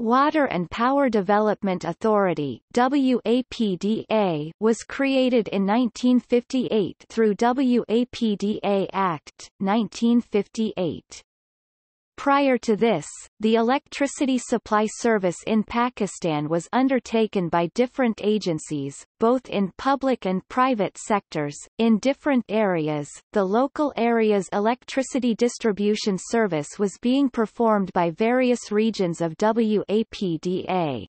Water and Power Development Authority WAPDA, was created in 1958 through WAPDA Act, 1958. Prior to this, the electricity supply service in Pakistan was undertaken by different agencies, both in public and private sectors, in different areas. The local area's electricity distribution service was being performed by various regions of WAPDA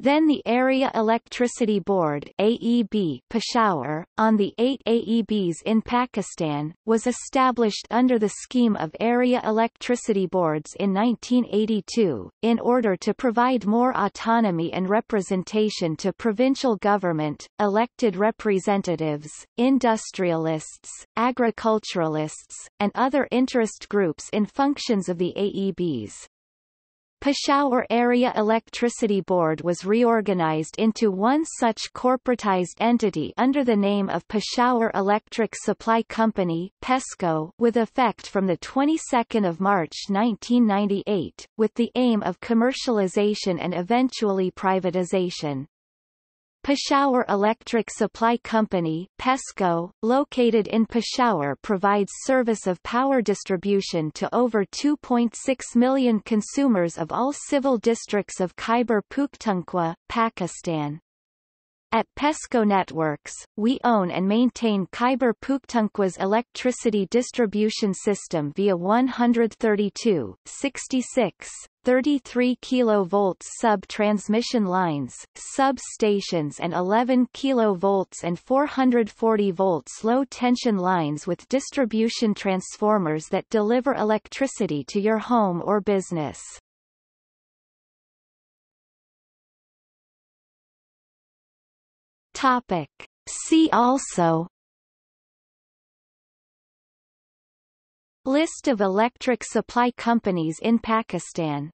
then the Area Electricity Board AEB Peshawar, on the eight AEBs in Pakistan, was established under the scheme of Area Electricity Boards in 1982, in order to provide more autonomy and representation to provincial government, elected representatives, industrialists, agriculturalists, and other interest groups in functions of the AEBs. Peshawar Area Electricity Board was reorganized into one such corporatized entity under the name of Peshawar Electric Supply Company PESCO, with effect from the 22nd of March 1998, with the aim of commercialization and eventually privatization. Peshawar Electric Supply Company PESCO, located in Peshawar provides service of power distribution to over 2.6 million consumers of all civil districts of Khyber Pakhtunkhwa, Pakistan. At PESCO Networks, we own and maintain Khyber Pakhtunkhwa's electricity distribution system via 132, 66, 33 kV sub-transmission lines, sub-stations and 11 kV and 440 v low-tension lines with distribution transformers that deliver electricity to your home or business. Topic. See also List of electric supply companies in Pakistan